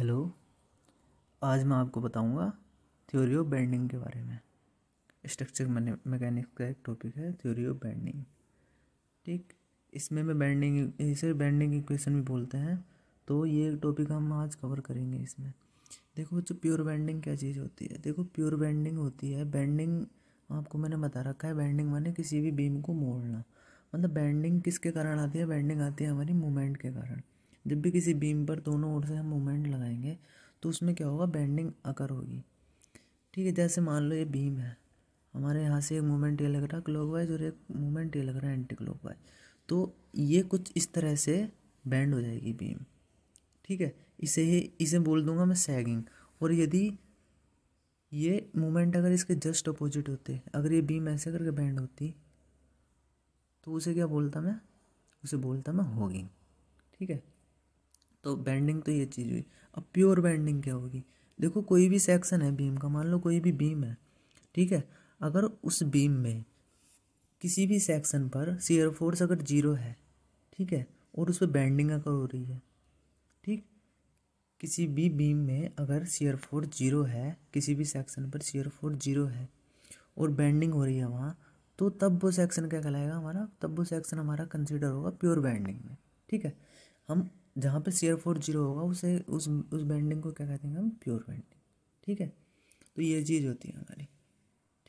Hello आज मैं आपको बताऊंगा थ्योरी ऑफ बेंडिंग के बारे में स्ट्रक्चर मैकेनिक्स का एक टॉपिक है थ्योरी ऑफ बेंडिंग ठीक इसमें मैं बेंडिंग इसे बेंडिंग इक्वेशन भी बोलते हैं तो ये एक टॉपिक हम आज कवर करेंगे इसमें देखो बच्चों प्योर बेंडिंग क्या चीज़ होती है देखो प्योर बैंडिंग होती है बैंडिंग आपको मैंने बता रखा है बैंडिंग माने किसी भी बीम को मोड़ना मतलब बैंडिंग किसके कारण आती है बैंडिंग आती है हमारी मूवमेंट के कारण जब भी किसी बीम पर दोनों ओर से हम मोमेंट लगाएंगे तो उसमें क्या होगा बेंडिंग आकर होगी ठीक है जैसे मान लो ये बीम है हमारे यहाँ से एक मोमेंट ये लग रहा है क्लॉक वाइज और एक मोमेंट ये लग रहा है एंटी क्लॉक वाइज तो ये कुछ इस तरह से बैंड हो जाएगी बीम ठीक है इसे ही इसे बोल दूंगा मैं सैगिंग और यदि ये मोमेंट अगर इसके जस्ट अपोजिट होते अगर ये बीम ऐसे करके बैंड होती तो उसे क्या बोलता मैं उसे बोलता मैं होगिंग ठीक है तो बैंडिंग तो ये चीज़ हुई अब प्योर बैंडिंग क्या होगी देखो कोई भी सेक्शन है बीम का मान लो कोई भी बीम है ठीक है अगर उस बीम में किसी भी सेक्शन पर सीयर फोर्स अगर जीरो है ठीक है और उस पर बैंडिंग अगर हो रही है ठीक किसी भी बीम में अगर सीयर फोर्स जीरो है किसी भी सेक्शन पर सीयर फोर्स जीरो है और बैंडिंग हो रही है वहाँ तो तब वो सेक्शन क्या कहलाएगा हमारा तब वो सेक्शन हमारा कंसिडर होगा प्योर बैंडिंग में ठीक है हम जहाँ पे सीयर फोर जीरो होगा उसे उस उस बैंडिंग को क्या कहते हैं हम प्योर बैंडिंग ठीक है तो ये चीज़ होती है हमारी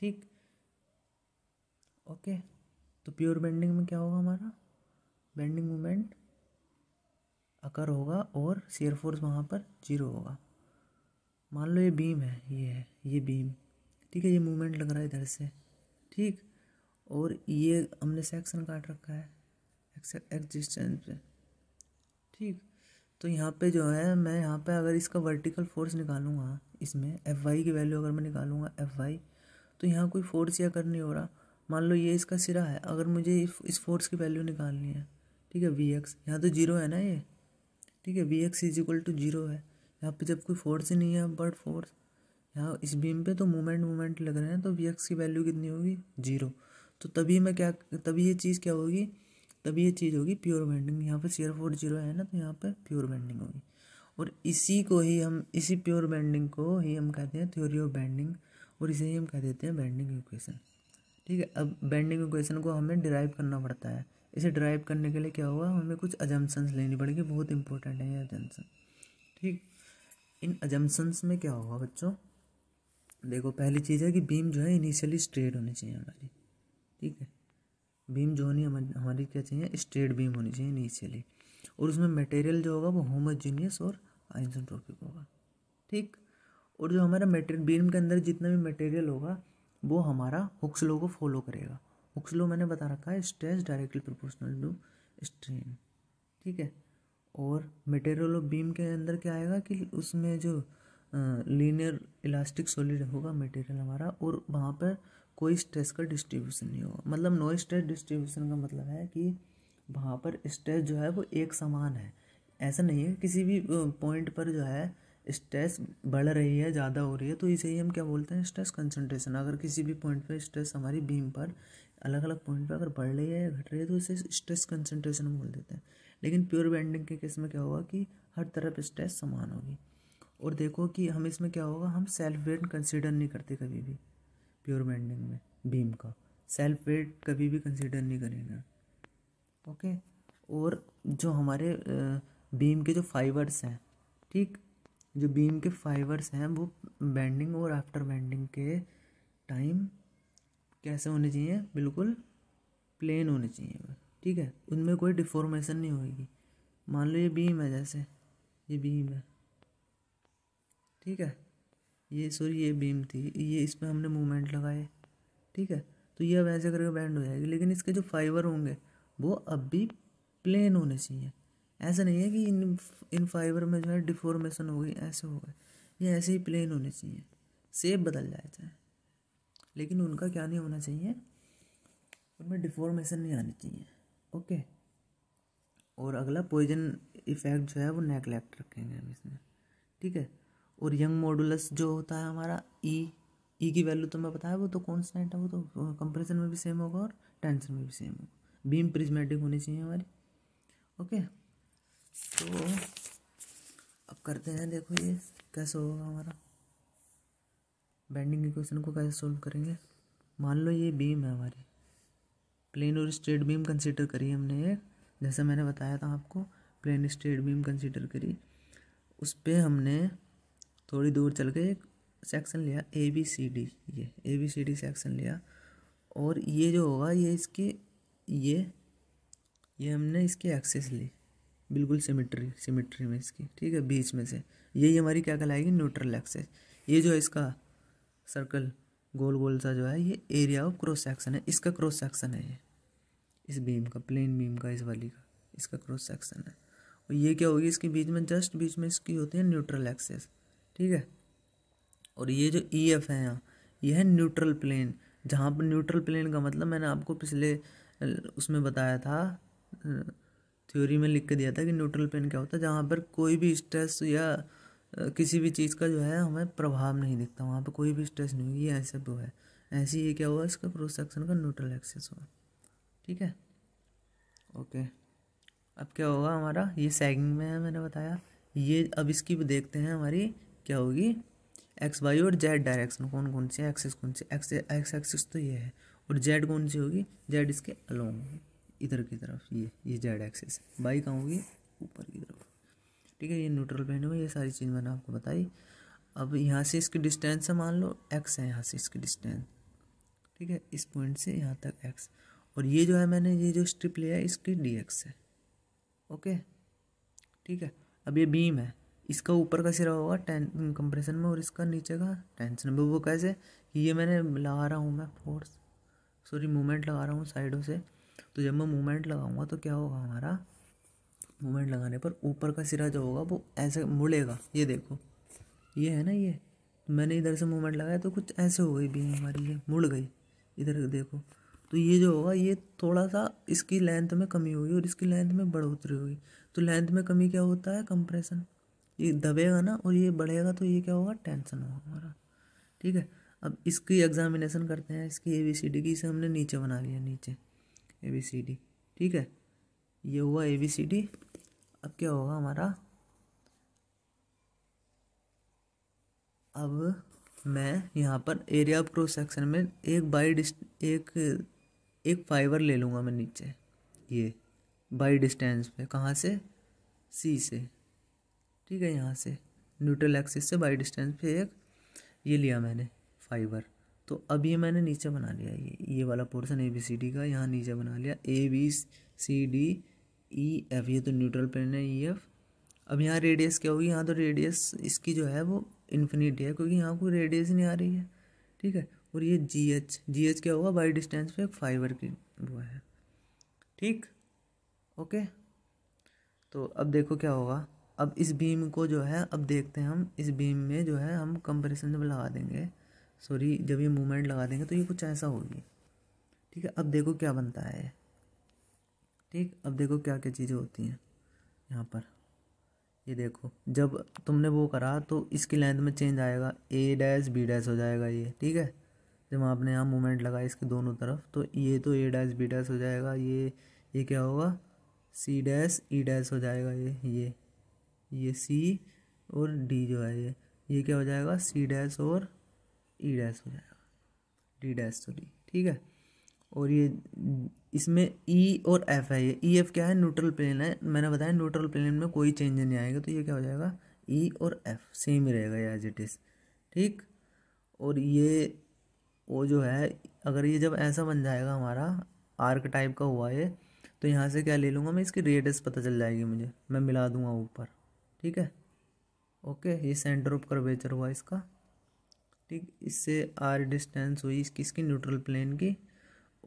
ठीक ओके तो प्योर बैंडिंग में क्या होगा हमारा बैंडिंग मोमेंट अकर होगा और सीयर फोर्स वहाँ पर जीरो होगा मान लो ये बीम है ये है ये बीम ठीक है ये मूवमेंट लग रहा है इधर से ठीक और ये हमने सेक्शन काट रखा है एक्स पे ठीक तो यहाँ पे जो है मैं यहाँ पे अगर इसका वर्टिकल फोर्स निकालूंगा इसमें एफ वाई की वैल्यू अगर मैं निकालूंगा एफ वाई तो यहाँ कोई फोर्स या कर नहीं हो रहा मान लो ये इसका सिरा है अगर मुझे इस फोर्स की वैल्यू निकालनी है ठीक है वी एक्स यहाँ तो जीरो है ना ये ठीक है V X is equal to zero है यहाँ पे जब कोई फोर्स ही नहीं है बट फोर्स यहाँ इस बीम पे तो मोमेंट मोमेंट लग रहे हैं तो वी एक्स की वैल्यू कितनी होगी जीरो तो तभी मैं क्या तभी ये चीज़ क्या होगी तब ये चीज़ होगी प्योर बाइंडिंग यहाँ पर सीआर फोर जीरो है ना तो यहाँ पर प्योर बाइंडिंग होगी और इसी को ही हम इसी प्योर बाइंडिंग को ही हम कहते हैं थ्योरी ऑफ बाइंडिंग और इसे ही हम कह देते हैं बैंडिंग इक्वेशन ठीक है अब बैंडिंग इक्वेशन को हमें डिराइव करना पड़ता है इसे ड्राइव करने के लिए क्या हुआ हमें कुछ अजम्पन्स लेनी पड़ेगी बहुत इंपॉर्टेंट है ये अजम्पन ठीक इन अजम्पन्स में क्या होगा बच्चों देखो पहली चीज़ है कि बीम जो है इनिशियली स्ट्रेट होनी चाहिए हमारी ठीक है बीम जो होनी हमारी क्या चाहिए स्ट्रेट बीम होनी चाहिए नीचे लिए और उसमें मटेरियल जो होगा वो होमोजीनियस और आइजोट्रोपिक होगा ठीक और जो हमारा मटेरियल बीम के अंदर जितना भी मटेरियल होगा वो हमारा हुक्सलो को फॉलो करेगा हुक्सलो मैंने बता रखा है stress directly proportional to strain ठीक है और मटेरियल और बीम के अंदर क्या आएगा कि उसमें जो लीनियर इलास्टिक सॉलिड होगा मटेरियल हमारा और वहाँ पर कोई स्ट्रेस का डिस्ट्रीब्यूशन नहीं होगा मतलब नो स्ट्रेस डिस्ट्रीब्यूशन का मतलब है कि वहाँ पर स्ट्रेस जो है वो एक समान है ऐसा नहीं है किसी भी पॉइंट पर जो है स्ट्रेस बढ़ रही है ज़्यादा हो रही है तो इसे ही हम क्या बोलते हैं स्ट्रेस कंसनट्रेशन अगर किसी भी पॉइंट पर स्ट्रेस हमारी बीम पर अलग अलग पॉइंट पर अगर बढ़ रही है या घट रही है तो इसे स्ट्रेस कंसनट्रेशन बोल देते हैं लेकिन प्योर बैंडिंग के केस में क्या होगा कि हर तरफ स्ट्रेस समान होगी और देखो कि हम इसमें क्या होगा हम सेल्फ वेट कंसिडर नहीं करते कभी भी प्योर बेंडिंग में बीम का सेल्फ वेट कभी भी कंसिडर नहीं करेंगे ओके और जो हमारे बीम के जो फाइबर्स हैं ठीक जो बीम के फाइबर्स हैं वो बेंडिंग और आफ्टर बेंडिंग के टाइम कैसे होने चाहिए बिल्कुल प्लेन होने चाहिए ठीक है उनमें कोई डिफॉर्मेशन नहीं होगी मान लो ये बीम है जैसे ये बीम है ठीक है ये सॉरी ये बीम थी ये इस पर हमने मूवमेंट लगाए ठीक है तो ये अब ऐसे करके बैंड हो जाएगी लेकिन इसके जो फाइबर होंगे वो अब भी प्लेन होने चाहिए ऐसा नहीं है कि इन इन फाइबर में जो है डिफॉर्मेशन हो गई ऐसे हो गए ये ऐसे ही प्लेन होने चाहिए सेप बदल जाए चाहे लेकिन उनका क्या नहीं होना चाहिए उनमें डिफॉर्मेशन नहीं आनी चाहिए ओके और अगला पॉइजन इफेक्ट जो है वो नेगलेक्ट रखेंगे हम इसमें ठीक है और यंग मॉडुलस जो होता है हमारा ई e, ई e की वैल्यू तो मैं बताया वो तो कॉन्स्टेंट है वो तो कंप्रेशन में भी सेम होगा और टेंशन में भी सेम होगा बीम प्रिज्मेटिक होनी चाहिए हमारी ओके तो अब करते हैं देखो ये कैसे होगा हमारा बेंडिंग इक्वेशन को कैसे सोल्व करेंगे मान लो ये बीम है हमारी प्लेन और स्ट्रेट बीम कंसीडर करी हमने ये जैसे मैंने बताया था आपको प्लेन स्ट्रेट बीम कंसीडर करी उस पर हमने थोड़ी दूर चल के एक सेक्शन लिया ए बी सी डी ये A B C D section लिया और ये जो होगा ये इसकी ये ये हमने इसकी एक्सेस ली बिल्कुल सिमेट्री सिमेट्री में इसकी ठीक है बीच में से यही हमारी क्या कहलाएगी न्यूट्रल एक्सेस ये जो इसका सर्कल गोल गोल सा जो है ये एरिया ऑफ क्रॉस सेक्शन है इसका क्रॉस सेक्शन है ये इस बीम का प्लेन बीम का इस वाली का इसका क्रॉस सेक्शन है और ये क्या होगी इसके बीच में जस्ट बीच में इसकी होती है न्यूट्रल एक्सेस ठीक है और ये जो ई e एफ है यहाँ यह है न्यूट्रल प्लेन जहाँ पर न्यूट्रल प्लेन का मतलब मैंने आपको पिछले उसमें बताया था थ्योरी में लिख के दिया था कि न्यूट्रल प्लेन क्या होता है जहाँ पर कोई भी स्ट्रेस या किसी भी चीज़ का जो है हमें प्रभाव नहीं दिखता वहाँ पर कोई भी स्ट्रेस नहीं ये ऐसे वो है ऐसे ही क्या हुआ इसका क्रॉस सेक्शन का न्यूट्रल एक्सेस हुआ ठीक है ओके अब क्या होगा हमारा ये सैगिंग में है मैंने बताया ये अब इसकी देखते हैं हमारी क्या होगी एक्स वाई और जेड डायरेक्शन कौन कौन सी है एक्सेस कौन सी एक्स एक्स एक्सिस तो ये है और जेड कौन सी होगी जेड इसके अलोंग इधर की तरफ ये ये जेड एक्सेस है बाई कहाँ होगी ऊपर की तरफ ठीक है ये न्यूट्रल प्लेन हुआ ये सारी चीज़ मैंने आपको बताई अब यहाँ से इसकी डिस्टेंस है मान लो एक्स है यहाँ से इसकी डिस्टेंस ठीक है इस पॉइंट से यहाँ तक एक्स और ये जो है मैंने ये जो स्ट्रिप लिया है इसकी डी एक्स है ओके ठीक है अब ये बीम है इसका ऊपर का सिरा होगा टें कंप्रेशन हम्म, में और इसका नीचे का टेंशन में वो कैसे ये मैंने लगा रहा हूँ मैं फोर्स सॉरी मूवमेंट लगा रहा हूँ साइडों से तो जब मैं मूवमेंट लगाऊंगा तो क्या होगा हमारा मूवमेंट लगाने पर ऊपर का सिरा जो होगा वो ऐसे मुड़ेगा ये देखो ये है ना ये तो मैंने इधर से मूवमेंट लगाया तो कुछ ऐसे हो गई भी हमारी ये मुड़ गई इधर देखो तो ये जो होगा ये थोड़ा सा इसकी लेंथ में कमी होगी और इसकी लेंथ में बढ़ोतरी होगी तो लेंथ में कमी क्या होता है कंप्रेशन ये दबेगा ना और ये बढ़ेगा तो ये क्या होगा टेंशन होगा हमारा ठीक है अब इसकी एग्जामिनेशन करते हैं इसकी ए बी सी डी की इसे हमने नीचे बना लिया नीचे ए बी सी डी ठीक है ये हुआ ए बी सी डी अब क्या होगा हमारा अब मैं यहाँ पर एरिया ऑफ क्रॉस सेक्शन में एक बाई डिस्ट एक एक फाइबर ले लूँगा मैं नीचे ये बाई डिस्टेंस पे कहाँ से सी से ठीक है यहाँ से न्यूट्रल एक्सिस से बाई डिस्टेंस पे एक ये लिया मैंने फाइबर तो अब ये मैंने नीचे बना लिया ये ये वाला portion A B C D का यहाँ नीचे बना लिया A B C D E F ये तो न्यूट्रल प्लेन है ई e, एफ अब यहाँ रेडियस क्या होगी यहाँ तो रेडियस इसकी जो है वो इन्फिनिटी है क्योंकि यहाँ कोई रेडियस नहीं आ रही है ठीक है और ये जी एच जी एच क्या होगा बाई डिस्टेंस पे एक फाइबर की वो है ठीक ओके तो अब देखो क्या होगा अब इस बीम को जो है अब देखते हैं हम इस बीम में जो है हम कंप्रेशन जब लगा देंगे सॉरी जब ये मूवमेंट लगा देंगे तो ये कुछ ऐसा होगी ठीक है अब देखो क्या बनता है ठीक अब देखो क्या क्या चीज़ें होती हैं यहाँ पर ये देखो जब तुमने वो करा तो इसकी लेंथ में चेंज आएगा ए डैश बी डैश हो जाएगा ये ठीक है जब आपने यहाँ मूवमेंट लगाया इसके दोनों तरफ तो ये तो ए डैश बी डैश हो जाएगा ये ये क्या होगा सी डैश ई डैश हो जाएगा ये ये ये सी और डी जो है ये ये क्या हो जाएगा सी डैश और ई e डैश हो जाएगा डी डैश सॉरी ठीक है और ये इसमें ई e और एफ है ये ई e एफ क्या है न्यूट्रल प्लेन है मैंने बताया न्यूट्रल प्लेन में कोई चेंज नहीं आएगा तो ये क्या हो जाएगा ई e और एफ सेम ही रहेगा एज इट इज़ ठीक और ये वो जो है अगर ये जब ऐसा बन जाएगा हमारा आर्क टाइप का हुआ ये तो यहाँ से क्या ले लूँगा मैं इसकी रेडियस पता चल जाएगी मुझे मैं मिला दूँगा ऊपर ठीक है ओके ये सेंटर ऑफ कर्वेचर हुआ इसका ठीक इससे आर डिस्टेंस हुई इसकी इसकी न्यूट्रल प्लेन की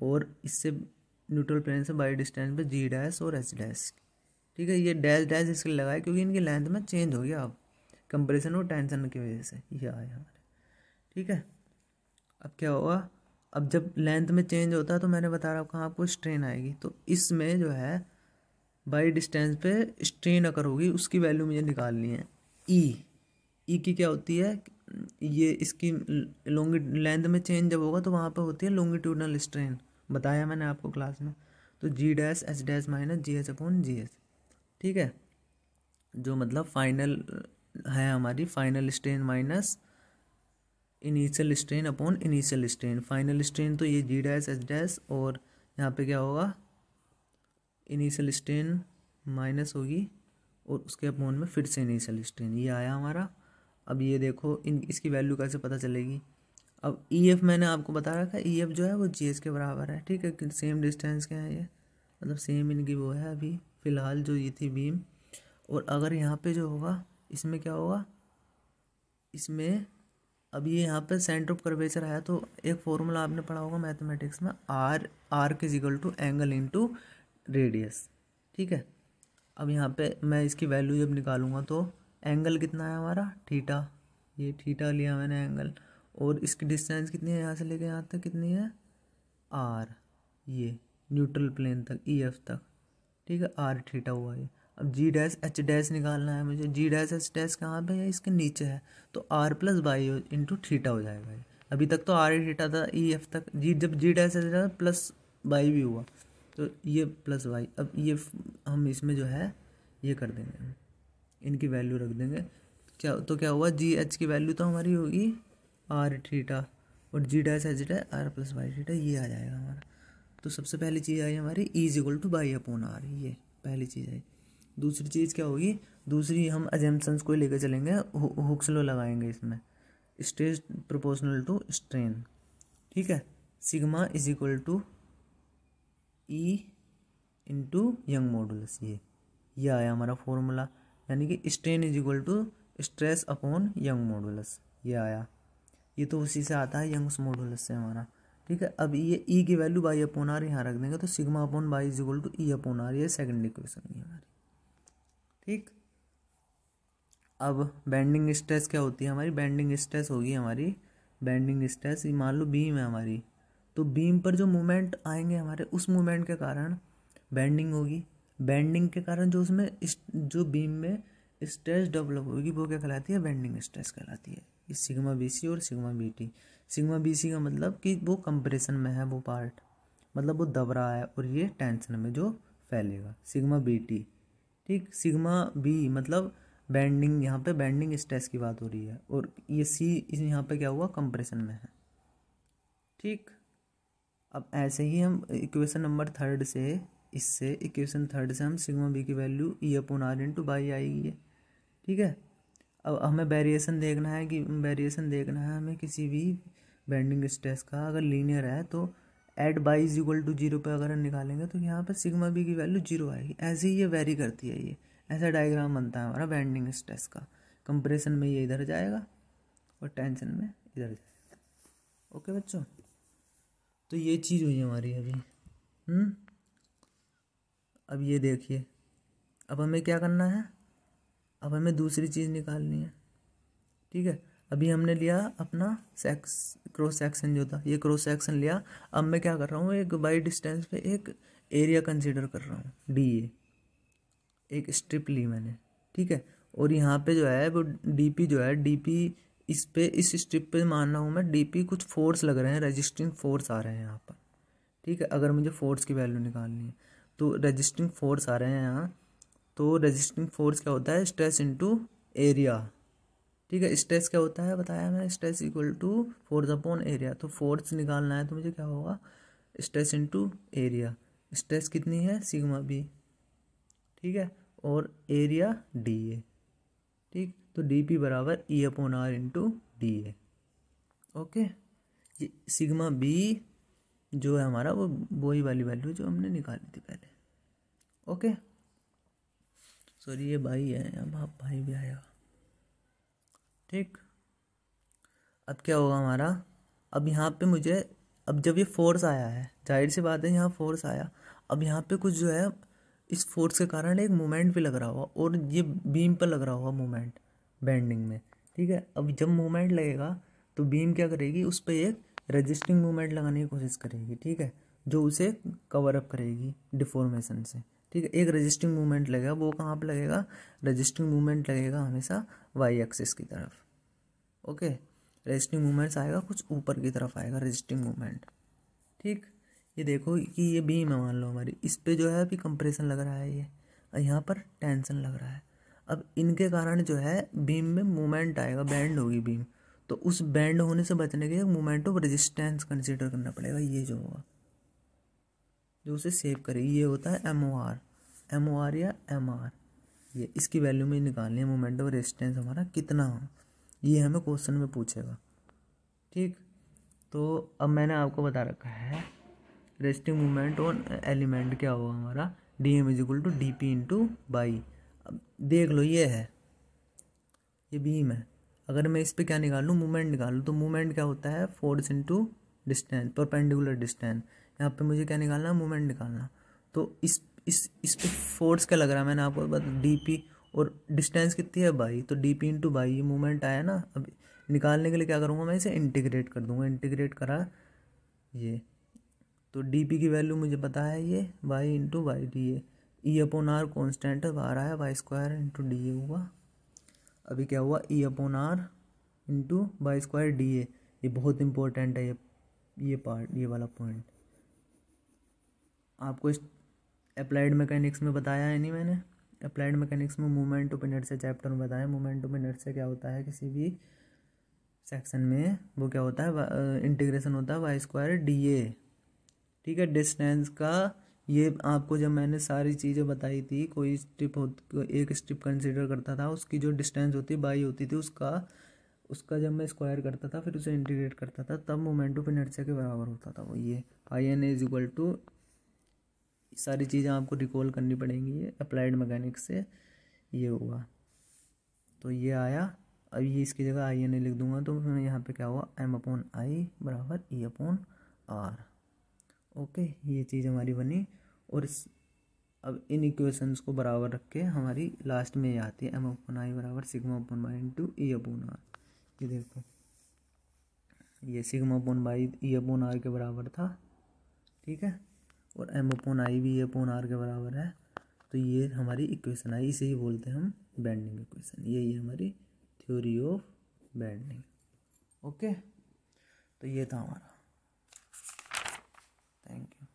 और इससे न्यूट्रल प्लेन से बाई डिस्टेंस पे जी डैश और एच डैश ठीक है ये डैश डैश इसके लगाए क्योंकि इनकी लेंथ में चेंज हो गया अब कंप्रेशन और टेंशन की वजह से ये आया हमारे ठीक है अब क्या होगा अब जब लेंथ में चेंज होता है तो मैंने बता रहा हूँ कहाँ आपको स्ट्रेन आएगी तो इसमें जो है बाई डिस्टेंस पे स्ट्रेन अगर होगी उसकी वैल्यू मुझे निकालनी है ई e, ई e की क्या होती है ये इसकी लॉन्ग लेंथ में चेंज जब होगा तो वहाँ पर होती है लॉन्गिट्यूडनल स्ट्रेन बताया मैंने आपको क्लास में तो G dash H dash minus G S upon G H ठीक है जो मतलब फाइनल है हमारी final strain minus initial strain upon initial strain final strain तो ये जी डैस एच डैस और यहाँ पे क्या होगा इनिशियल स्ट्रेन माइनस होगी और उसके अपॉन में फिर से इनिशियल स्ट्रेन ये आया हमारा अब ये देखो इन इसकी वैल्यू कैसे पता चलेगी अब ई e एफ मैंने आपको बता रखा ई एफ जो है वो जी एस के बराबर है ठीक है सेम डिस्टेंस के हैं ये मतलब सेम इनकी वो है अभी फ़िलहाल जो ये थी बीम और अगर यहाँ पे जो होगा इसमें क्या होगा इसमें अब ये यहाँ पे सेंटर ऑफ कर्वेचर आया तो एक फॉर्मूला आपने पढ़ा होगा मैथमेटिक्स में आर आर के is equal to angle into radius ठीक है अब यहाँ पे मैं इसकी वैल्यू जब निकालूंगा तो एंगल कितना है हमारा थीटा ये थीटा लिया मैंने एंगल और इसकी डिस्टेंस कितनी है यहाँ से लेके यहाँ तक कितनी है आर ये न्यूट्रल प्लेन तक ई e एफ तक ठीक है आर थीटा हुआ ये अब जी डैश एच डैश निकालना है मुझे जी डैश एच डैश कहाँ पर है इसके नीचे है तो R plus Y into theta हो जाएगा अभी तक तो आर थीटा था ई e एफ तक जी जब G dash H dash plus Y भी हुआ तो ये प्लस वाई अब ये हम इसमें जो है ये कर देंगे इनकी वैल्यू रख देंगे क्या तो क्या हुआ जी एच की वैल्यू तो हमारी होगी आर थीटा और G dash H dash R plus Y theta ये आ जाएगा हमारा तो सबसे पहली चीज़ आई हमारी is equal to Y upon R ये पहली चीज़ आई दूसरी चीज़ क्या होगी दूसरी हम एजेंसन्स को लेकर चलेंगे हुक्सलो लगाएंगे इसमें स्टेज प्रोपोर्शनल टू स्ट्रेन ठीक है sigma is equal to E into Young modulus ये ये आया हमारा फॉर्मूला यानी कि strain is equal to stress upon Young modulus ये आया ये तो उसी से आता है यंग्स मॉडुलस से हमारा ठीक है अब ये ई e की वैल्यू बाई अपोन आर यहाँ रख देंगे तो sigma upon Y is equal to E upon R ये सेकंड इक्वेशन है हमारी ठीक अब बैंडिंग स्ट्रेस क्या होती है हमारी बैंडिंग स्ट्रेस होगी हमारी बैंडिंग स्ट्रेस मान लो बीम है हमारी तो बीम पर जो मोमेंट आएंगे हमारे उस मोमेंट के कारण बेंडिंग होगी बेंडिंग के कारण जो उसमें इस जो बीम में स्ट्रेस डेवलप होगी वो क्या कहलाती है बेंडिंग स्ट्रेस कहलाती है ये सिग्मा बी सी और sigma B T sigma B C का मतलब कि वो कंप्रेशन में है वो पार्ट मतलब वो दब रहा है और ये टेंशन में जो फैलेगा सिग्मा बी टी ठीक सिग्मा बी मतलब बैंडिंग यहाँ पे बैंडिंग स्ट्रेस की बात हो रही है और ये सी इस यहाँ पे क्या हुआ कंप्रेशन में है ठीक अब ऐसे ही हम इक्वेशन नंबर थर्ड से इससे इक्वेशन थर्ड से हम सिग्मा बी की value E upon R into Y आएगी ठीक है अब हमें वेरिएशन देखना है कि वेरिएशन देखना है हमें किसी भी बेंडिंग स्ट्रेस का अगर लीनियर है तो at Y is equal to zero पर अगर हम निकालेंगे तो यहाँ पर सिग्मा बी की वैल्यू जीरो आएगी ऐसे ही ये वेरी करती है ये ऐसा डायग्राम बनता है हमारा बेंडिंग स्ट्रेस का कंप्रेशन में ये इधर जाएगा और टेंशन में इधर जाएगा ओके बच्चों तो ये चीज़ हुई हमारी अभी हम्म अब ये देखिए अब हमें क्या करना है अब हमें दूसरी चीज़ निकालनी है ठीक है अभी हमने लिया अपना सेक्स क्रॉस सेक्शन जो था ये क्रॉस सेक्शन लिया अब मैं क्या कर रहा हूँ एक बाई डिस्टेंस पे एक एरिया कंसीडर कर रहा हूँ डी ए एक स्ट्रिप ली मैंने ठीक है और यहाँ पे जो है वो डीपी जो है डीपी इस पे इस स्ट्रिप पे मान रहा हूँ मैं डीपी कुछ फोर्स लग रहे हैं रजिस्टिंग फोर्स आ रहे हैं यहाँ पर ठीक है अगर मुझे फोर्स की वैल्यू निकालनी है तो रजिस्टिंग फोर्स आ रहे हैं यहाँ तो रजिस्टिंग फोर्स क्या होता है स्ट्रेस इंटू एरिया ठीक है स्ट्रेस क्या होता है बताया मैं stress equal to force upon area तो फोर्स निकालना है तो मुझे क्या होगा स्ट्रेस इंटू एरिया स्ट्रेस कितनी है सिग्मा बी ठीक है और एरिया डी ए ठीक तो डी पी बराबर E upon R into D A okay ये सिग्मा बी जो है हमारा वो बोई वाली वैल्यू जो हमने निकाली थी पहले ओके सॉरी ये भाई है अब आप भाई भी आएगा ठीक अब क्या होगा हमारा अब यहाँ पे मुझे अब जब ये फोर्स आया है जाहिर सी बात है यहाँ फोर्स आया अब यहाँ पे कुछ जो है इस फोर्स के कारण एक मोमेंट भी लग रहा हुआ और ये बीम पर लग रहा हुआ मोमेंट बैंडिंग में ठीक है अब जब मोमेंट लगेगा तो बीम क्या करेगी उस पर एक रजिस्टिंग मोमेंट लगाने की कोशिश करेगी ठीक है जो उसे कवर अप करेगी डिफॉर्मेशन से ठीक है एक रजिस्टिंग मूवमेंट लगेगा वो कहाँ पर लगेगा रजिस्टिंग मूवमेंट लगेगा हमेशा वाई एक्सिस की तरफ ओके रजिस्टिंग मूवमेंट्स आएगा कुछ ऊपर की तरफ आएगा रजिस्टिंग मूवमेंट ठीक ये देखो कि ये बीम है मान लो हमारी इस पर जो है अभी कंप्रेशन लग रहा है ये और यहाँ पर टेंशन लग रहा है अब इनके कारण जो है बीम में मोमेंट आएगा बैंड होगी बीम तो उस बैंड होने से बचने के लिए मोमेंट ऑफ रेजिस्टेंस कंसिडर करना पड़ेगा ये जो होगा जो उसे सेव करेगी ये होता है M O R M O R या एम आर ये इसकी वैल्यू में निकालनी है मोमेंट ऑफ रेजिस्टेंस हमारा कितना हो ये हमें क्वेश्चन में पूछेगा ठीक तो अब मैंने आपको बता रखा है रेस्टिंग मोमेंट ऑन एलिमेंट क्या होगा हमारा D M is equal to D P into Y अब देख लो ये है ये बीम है अगर मैं इस पर क्या निकाल लूँ मूवमेंट निकाल लूँ तो मूवमेंट क्या होता है force into distance perpendicular distance यहाँ पे मुझे क्या निकालना है मूवमेंट निकालना तो इस इस इस पर फोर्स क्या लग रहा है मैंने आपको बता डी पी और डिस्टेंस कितनी है बाई तो डी पी इंटू बाई ये मूवमेंट आया ना अब निकालने के लिए क्या करूँगा मैं इसे इंटीग्रेट कर दूंगा इंटीग्रेट करा ये तो डी पी की वैल्यू मुझे पता है ये Y into Y D A E upon R constant आ रहा है Y square into D A हुआ अभी क्या हुआ E upon R into Y square D A ये बहुत इंपॉर्टेंट है ये ये पार्ट ये वाला पॉइंट आपको इस अप्लाइड मैकेनिक्स में बताया है नहीं मैंने अप्लाइड मैकेनिक्स में मोमेंट ऑफ इनर्शिया चैप्टर में बताया मोमेंट ऑफ इनर्शिया क्या होता है किसी भी सेक्शन में वो क्या होता है इंटीग्रेशन होता है वाई स्क्वायर डी ए ठीक है डिस्टेंस का ये आपको जब मैंने सारी चीज़ें बताई थी कोई स्ट्रिप हो एक स्ट्रिप कंसिडर करता था उसकी जो डिस्टेंस होती बाई होती थी उसका उसका जब मैं स्क्वायर करता था फिर उसे इंटीग्रेट करता था तब मोमेंट ऑफ इनर्शिया के बराबर होता था वो ये I N is equal to सारी चीज़ें आपको रिकॉल करनी पड़ेंगी ये अप्लाइड मैकेनिक्स से ये हुआ तो ये आया अब ये इसकी जगह आई एन ए लिख दूंगा तो यहाँ पे क्या हुआ एम अपॉन आई बराबर ई अपॉन आर ओके ये चीज़ हमारी बनी और इस अब इन इक्वेशंस को बराबर रख के हमारी लास्ट में ये आती है एम अपन आई बराबर sigma upon Y to E upon R ये देखो ये sigma upon Y E upon R के बराबर था ठीक है और एम अपोन आई भी ई अपन आर के बराबर है तो ये हमारी इक्वेशन आई इसे ही बोलते हैं हम बैंडिंग इक्वेशन यही है हमारी थ्योरी ऑफ बैंडिंग ओके तो ये था हमारा Thank you.